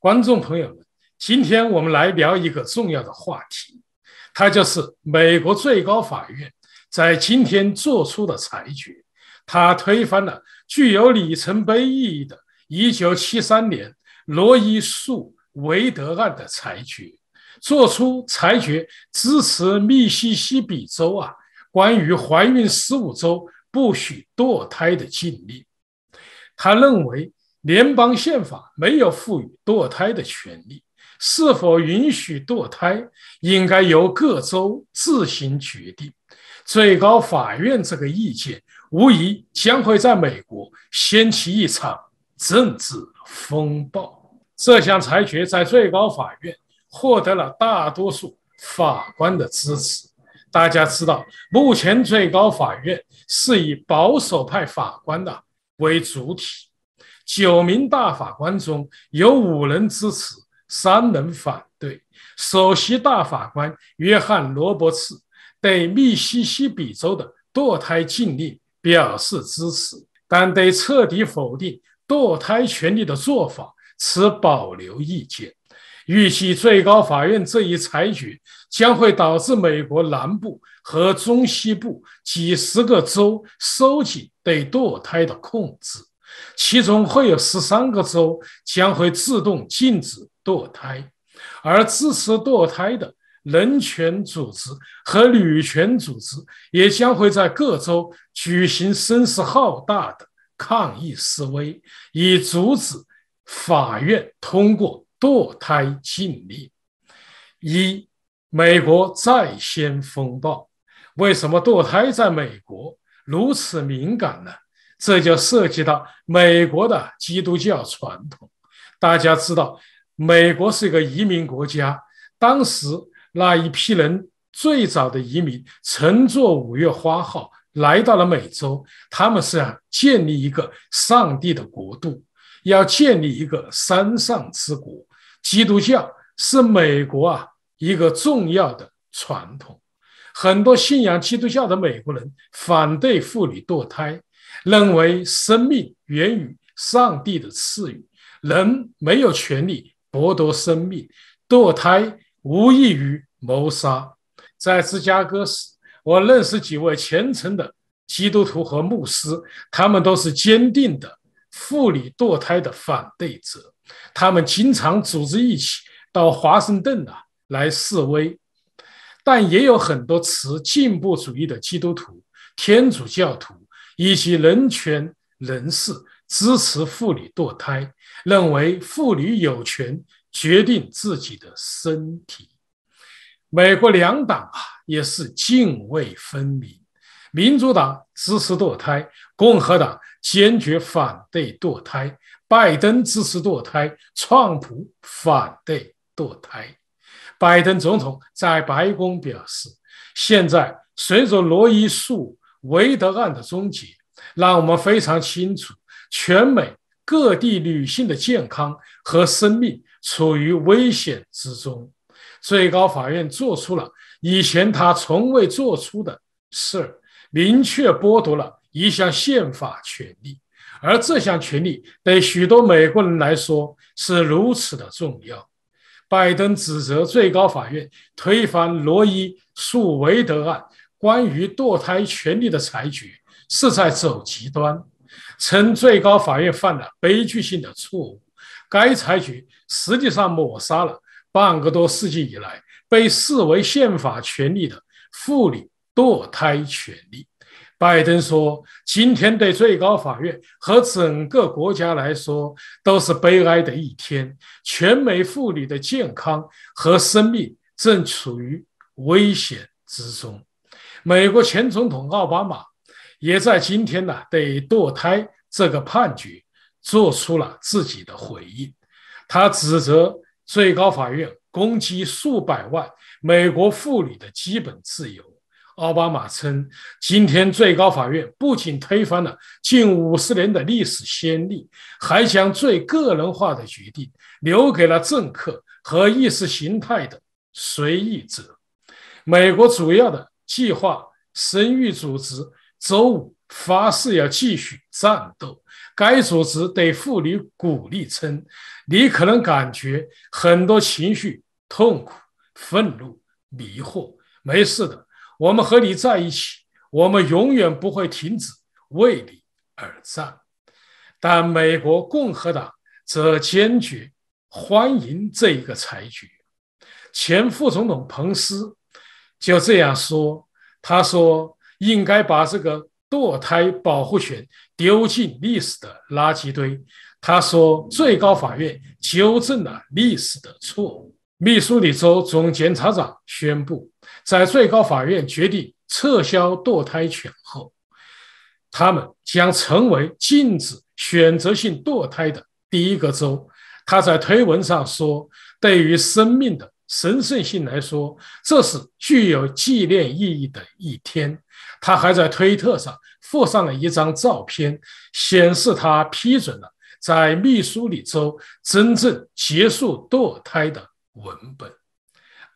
观众朋友们，今天我们来聊一个重要的话题，它就是美国最高法院在今天做出的裁决，它推翻了具有里程碑意义的1973年罗伊诉韦德案的裁决，做出裁决支持密西西比州啊关于怀孕十五周不许堕胎的禁令，他认为。联邦宪法没有赋予堕胎的权利，是否允许堕胎应该由各州自行决定。最高法院这个意见无疑将会在美国掀起一场政治风暴。这项裁决在最高法院获得了大多数法官的支持。大家知道，目前最高法院是以保守派法官的为主体。九名大法官中有五人支持，三人反对。首席大法官约翰·罗伯茨对密西西比州的堕胎禁令表示支持，但对彻底否定堕胎权利的做法持保留意见。预计最高法院这一裁决将会导致美国南部和中西部几十个州收紧对堕胎的控制。其中会有十三个州将会自动禁止堕胎，而支持堕胎的人权组织和女权组织也将会在各州举行声势浩大的抗议示威，以阻止法院通过堕胎禁令。一，美国再掀风暴，为什么堕胎在美国如此敏感呢？这就涉及到美国的基督教传统。大家知道，美国是一个移民国家，当时那一批人最早的移民乘坐五月花号来到了美洲，他们是建立一个上帝的国度，要建立一个山上之国。基督教是美国啊一个重要的传统，很多信仰基督教的美国人反对妇女堕胎。认为生命源于上帝的赐予，人没有权利剥夺生命，堕胎无异于谋杀。在芝加哥时，我认识几位虔诚的基督徒和牧师，他们都是坚定的妇女堕胎的反对者，他们经常组织一起到华盛顿啊来示威。但也有很多持进步主义的基督徒、天主教徒。以及人权人士支持妇女堕胎，认为妇女有权决定自己的身体。美国两党啊，也是泾渭分明：民主党支持堕胎，共和党坚决反对堕胎。拜登支持堕胎，川普反对堕胎。拜登总统在白宫表示，现在随着罗伊诉。维德案的终结，让我们非常清楚，全美各地女性的健康和生命处于危险之中。最高法院做出了以前他从未做出的事儿，明确剥夺了一项宪法权利，而这项权利对许多美国人来说是如此的重要。拜登指责最高法院推翻罗伊诉维德案。关于堕胎权利的裁决是在走极端，称最高法院犯了悲剧性的错误。该裁决实际上抹杀了半个多世纪以来被视为宪法权利的妇女堕胎权利。拜登说：“今天对最高法院和整个国家来说都是悲哀的一天，全美妇女的健康和生命正处于危险之中。”美国前总统奥巴马也在今天呢对堕胎这个判决做出了自己的回应。他指责最高法院攻击数百万美国妇女的基本自由。奥巴马称，今天最高法院不仅推翻了近五十年的历史先例，还将最个人化的决定留给了政客和意识形态的随意者。美国主要的。计划生育组织周五发誓要继续战斗。该组织对妇女鼓励称：“你可能感觉很多情绪、痛苦、愤怒、迷惑，没事的，我们和你在一起，我们永远不会停止为你而战。”但美国共和党则坚决欢迎这一个裁决。前副总统彭斯。就这样说，他说应该把这个堕胎保护权丢进历史的垃圾堆。他说，最高法院纠正了历史的错误。密苏里州总检察长宣布，在最高法院决定撤销堕胎权后，他们将成为禁止选择性堕胎的第一个州。他在推文上说：“对于生命的。”神圣性来说，这是具有纪念意义的一天。他还在推特上附上了一张照片，显示他批准了在密苏里州真正结束堕胎的文本。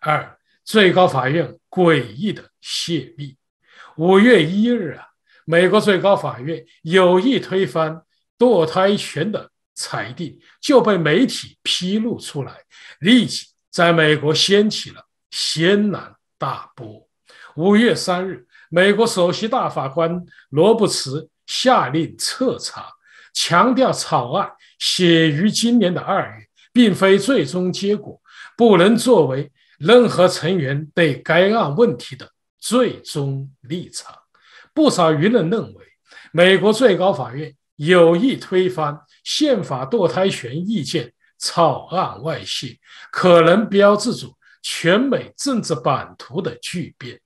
二，最高法院诡异的泄密。五月一日啊，美国最高法院有意推翻堕胎权的裁定就被媒体披露出来，立即。在美国掀起了轩然大波。五月三日，美国首席大法官罗伯茨下令彻查，强调草案写于今年的二月，并非最终结果，不能作为任何成员对该案问题的最终立场。不少舆论认为，美国最高法院有意推翻宪法堕胎权意见。草案外泄可能标志着全美政治版图的巨变。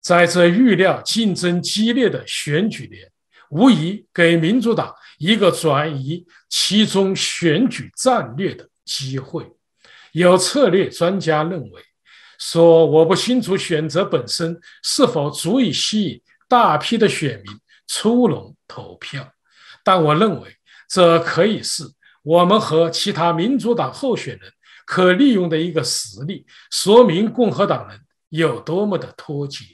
在这预料竞争激烈的选举年，无疑给民主党一个转移其中选举战略的机会。有策略专家认为，说我不清楚选择本身是否足以吸引大批的选民出笼投票，但我认为这可以是。我们和其他民主党候选人可利用的一个实例，说明共和党人有多么的脱节。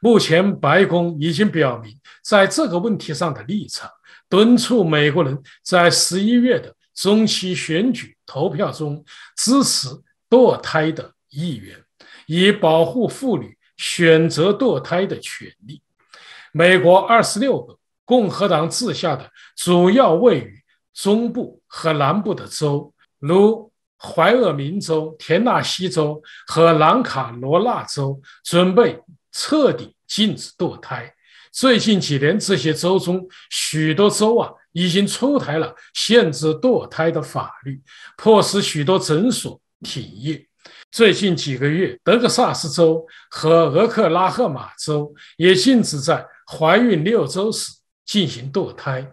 目前，白宫已经表明在这个问题上的立场，敦促美国人在十一月的中期选举投票中支持堕胎的议员，以保护妇女选择堕胎的权利。美国二十六个共和党治下的主要位于。中部和南部的州，如怀俄明州、田纳西州和南卡罗纳州，准备彻底禁止堕胎。最近几年，这些州中许多州啊，已经出台了限制堕胎的法律，迫使许多诊所停业。最近几个月，德克萨斯州和俄克拉荷马州也禁止在怀孕六周时进行堕胎。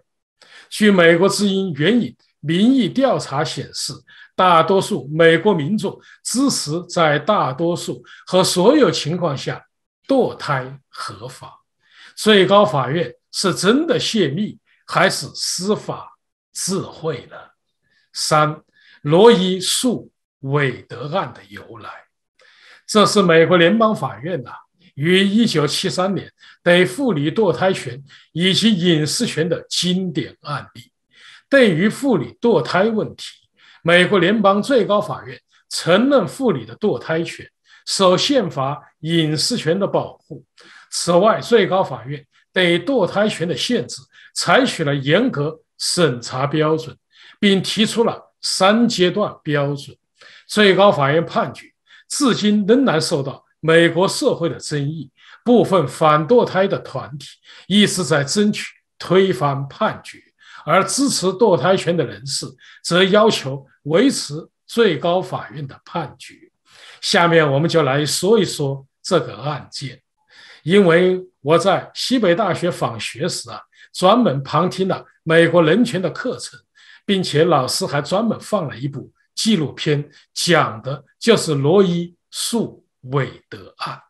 据美国之音援引民意调查显示，大多数美国民众支持在大多数和所有情况下堕胎合法。最高法院是真的泄密还是司法智慧呢？三罗伊诉韦德案的由来，这是美国联邦法院呐。于一九七三年，对妇女堕胎权以及隐私权的经典案例。对于妇女堕胎问题，美国联邦最高法院承认妇女的堕胎权受宪法隐私权的保护。此外，最高法院对堕胎权的限制采取了严格审查标准，并提出了三阶段标准。最高法院判决至今仍然受到。美国社会的争议，部分反堕胎的团体一直在争取推翻判决，而支持堕胎权的人士则要求维持最高法院的判决。下面我们就来说一说这个案件，因为我在西北大学访学时啊，专门旁听了美国人权的课程，并且老师还专门放了一部纪录片，讲的就是罗伊诉。韦德案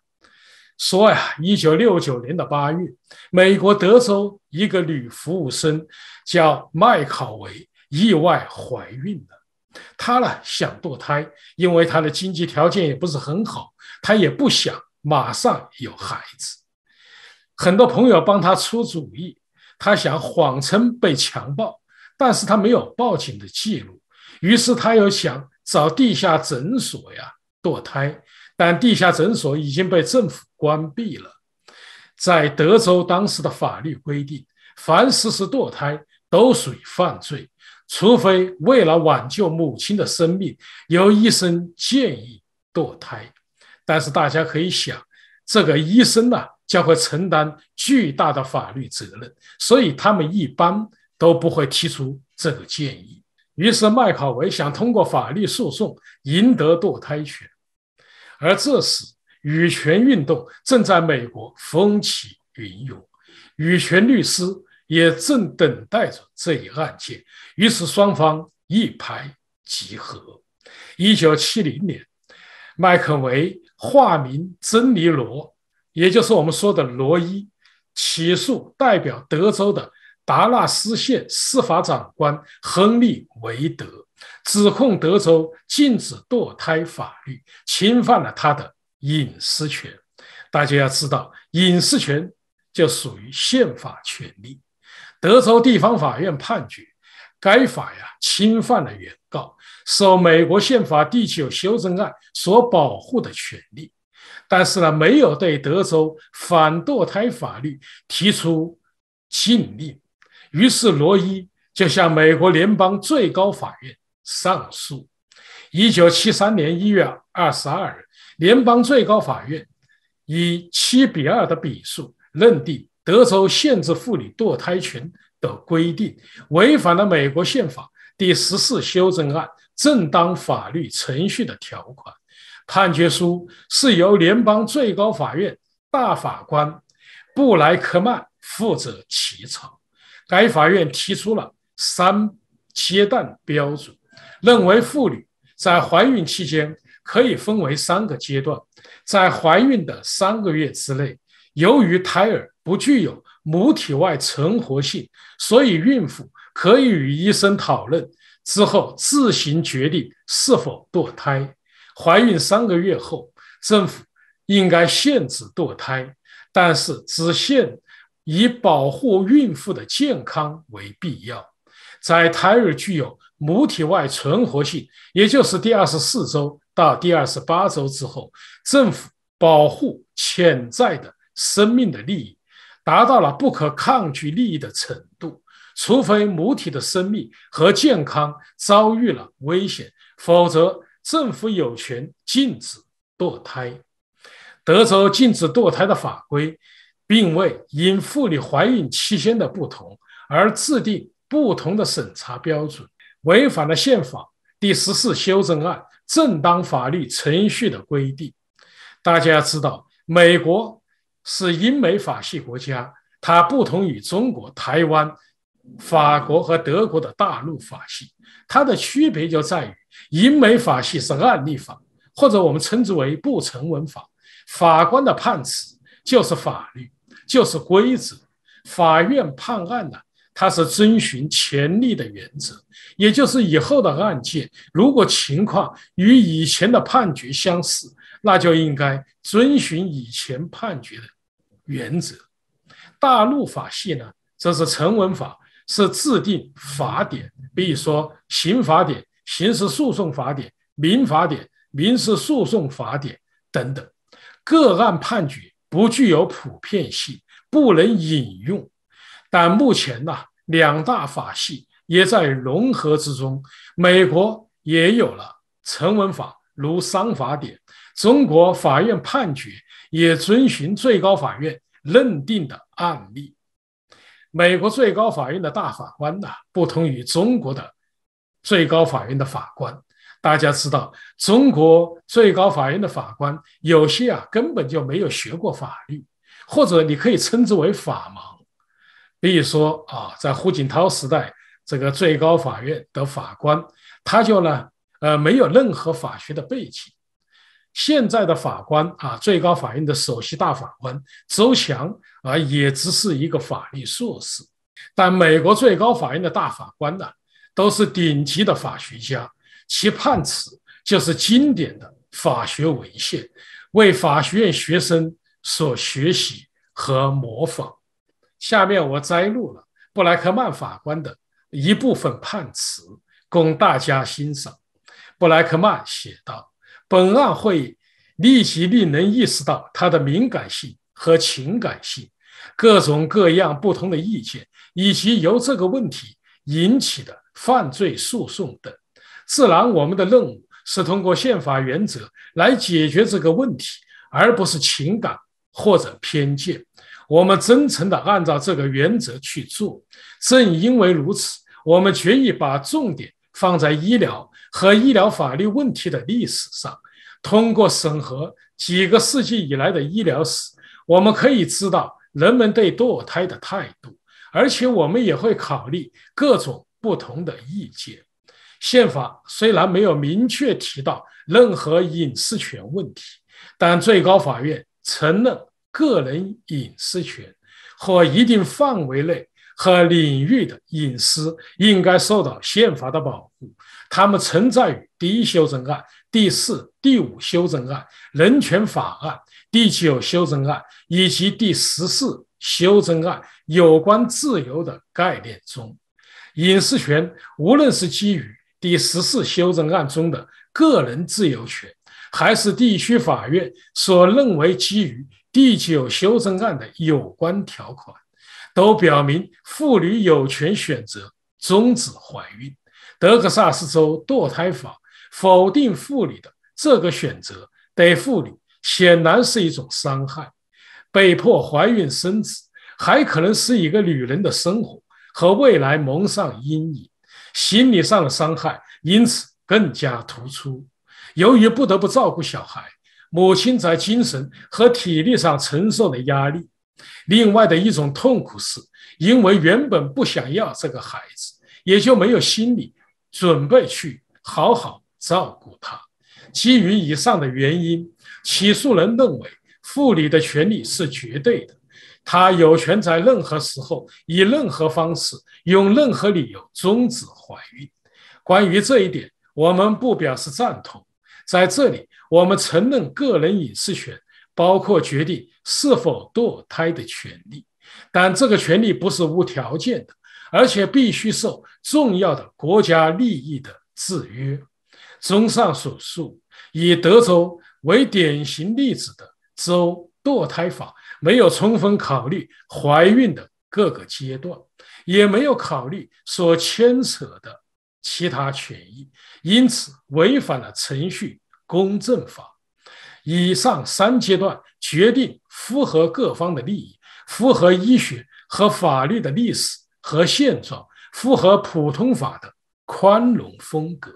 说呀，一九六九年的八月，美国德州一个女服务生叫麦考维意外怀孕了。她呢想堕胎，因为她的经济条件也不是很好，她也不想马上有孩子。很多朋友帮她出主意，她想谎称被强暴，但是她没有报警的记录。于是她又想找地下诊所呀堕胎。但地下诊所已经被政府关闭了。在德州，当时的法律规定，凡实施堕胎都属于犯罪，除非为了挽救母亲的生命，由医生建议堕胎。但是大家可以想，这个医生呢将会承担巨大的法律责任，所以他们一般都不会提出这个建议。于是，麦考维想通过法律诉讼赢得堕胎权。而这时，女权运动正在美国风起云涌，女权律师也正等待着这一案件，于是双方一拍即合。一九七零年，麦克维化名珍妮罗，也就是我们说的罗伊，起诉代表德州的达纳斯县司法长官亨利维德。指控德州禁止堕胎法律侵犯了他的隐私权。大家要知道，隐私权就属于宪法权利。德州地方法院判决，该法呀侵犯了原告受美国宪法第九修正案所保护的权利。但是呢，没有对德州反堕胎法律提出禁令。于是罗伊就向美国联邦最高法院。上诉。一九七三年一月二十二日，联邦最高法院以七比二的比数认定，德州限制妇女堕胎权的规定违反了美国宪法第十四修正案正当法律程序的条款。判决书是由联邦最高法院大法官布莱克曼负责起草。该法院提出了三阶段标准。认为妇女在怀孕期间可以分为三个阶段，在怀孕的三个月之内，由于胎儿不具有母体外存活性，所以孕妇可以与医生讨论之后自行决定是否堕胎。怀孕三个月后，政府应该限制堕胎，但是只限以保护孕妇的健康为必要，在胎儿具有。母体外存活性，也就是第二十四周到第二十八周之后，政府保护潜在的生命的利益达到了不可抗拒利益的程度。除非母体的生命和健康遭遇了危险，否则政府有权禁止堕胎。德州禁止堕胎的法规并未因妇女怀孕期间的不同而制定不同的审查标准。违反了宪法第十四修正案正当法律程序的规定。大家知道，美国是英美法系国家，它不同于中国、台湾、法国和德国的大陆法系。它的区别就在于，英美法系是案例法，或者我们称之为不成文法。法官的判词就是法律，就是规则。法院判案呢？它是遵循前例的原则，也就是以后的案件如果情况与以前的判决相似，那就应该遵循以前判决的原则。大陆法系呢，这是成文法，是制定法典，比如说《刑法典》《刑事诉讼法典》《民法典》《民事诉讼法典》等等。个案判决不具有普遍性，不能引用。但目前呐，两大法系也在融合之中。美国也有了成文法，如《商法典》；中国法院判决也遵循最高法院认定的案例。美国最高法院的大法官呐，不同于中国的最高法院的法官。大家知道，中国最高法院的法官有些啊，根本就没有学过法律，或者你可以称之为法盲。可以说啊，在胡锦涛时代，这个最高法院的法官，他就呢，呃，没有任何法学的背景。现在的法官啊，最高法院的首席大法官周强啊，也只是一个法律硕士。但美国最高法院的大法官呢，都是顶级的法学家，其判词就是经典的法学文献，为法学院学生所学习和模仿。下面我摘录了布莱克曼法官的一部分判词，供大家欣赏。布莱克曼写道：“本案会立即令人意识到他的敏感性和情感性，各种各样不同的意见，以及由这个问题引起的犯罪诉讼等。自然，我们的任务是通过宪法原则来解决这个问题，而不是情感或者偏见。”我们真诚地按照这个原则去做。正因为如此，我们决意把重点放在医疗和医疗法律问题的历史上。通过审核几个世纪以来的医疗史，我们可以知道人们对堕胎的态度，而且我们也会考虑各种不同的意见。宪法虽然没有明确提到任何隐私权问题，但最高法院承认。个人隐私权和一定范围内和领域的隐私应该受到宪法的保护。它们存在于第一修正案、第四、第五修正案、人权法案、第九修正案以及第十四修正案有关自由的概念中。隐私权，无论是基于第十四修正案中的个人自由权，还是地区法院所认为基于。第九修正案的有关条款都表明，妇女有权选择终止怀孕。德克萨斯州堕胎法否定妇女的这个选择，对妇女显然是一种伤害。被迫怀孕生子，还可能使一个女人的生活和未来蒙上阴影，心理上的伤害因此更加突出。由于不得不照顾小孩。母亲在精神和体力上承受的压力，另外的一种痛苦是，因为原本不想要这个孩子，也就没有心理准备去好好照顾他。基于以上的原因，起诉人认为妇女的权利是绝对的，她有权在任何时候、以任何方式、用任何理由终止怀孕。关于这一点，我们不表示赞同。在这里。我们承认个人隐私权，包括决定是否堕胎的权利，但这个权利不是无条件的，而且必须受重要的国家利益的制约。综上所述，以德州为典型例子的州堕胎法没有充分考虑怀孕的各个阶段，也没有考虑所牵扯的其他权益，因此违反了程序。公正法以上三阶段决定符合各方的利益，符合医学和法律的历史和现状，符合普通法的宽容风格，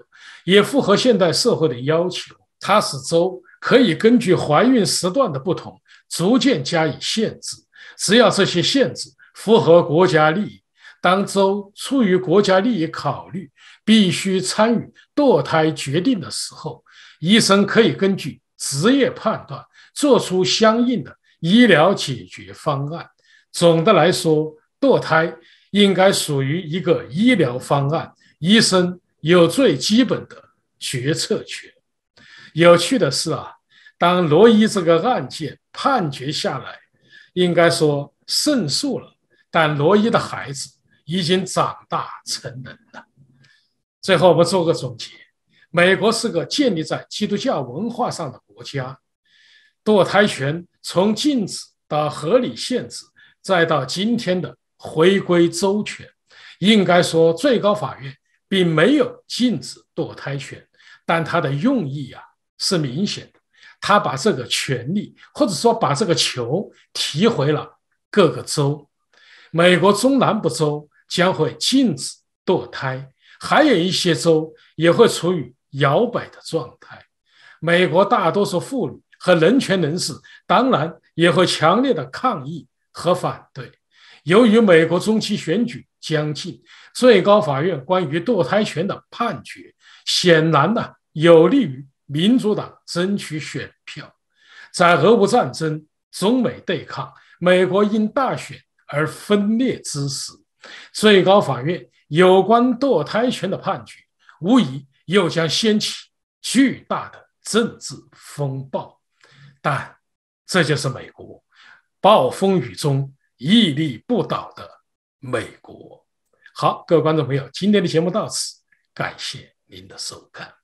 也符合现代社会的要求。它使州可以根据怀孕时段的不同，逐渐加以限制。只要这些限制符合国家利益，当州出于国家利益考虑，必须参与堕胎决定的时候。医生可以根据职业判断做出相应的医疗解决方案。总的来说，堕胎应该属于一个医疗方案，医生有最基本的决策权。有趣的是啊，当罗伊这个案件判决下来，应该说胜诉了，但罗伊的孩子已经长大成人了。最后，我们做个总结。美国是个建立在基督教文化上的国家，堕胎权从禁止到合理限制，再到今天的回归州权，应该说最高法院并没有禁止堕胎权，但它的用意啊是明显的，他把这个权利或者说把这个球提回了各个州。美国中南部州将会禁止堕胎，还有一些州也会处于。摇摆的状态，美国大多数妇女和人权人士当然也会强烈的抗议和反对。由于美国中期选举将近，最高法院关于堕胎权的判决显然呢有利于民主党争取选票。在俄乌战争、中美对抗、美国因大选而分裂之时，最高法院有关堕胎权的判决无疑。又将掀起巨大的政治风暴，但这就是美国，暴风雨中屹立不倒的美国。好，各位观众朋友，今天的节目到此，感谢您的收看。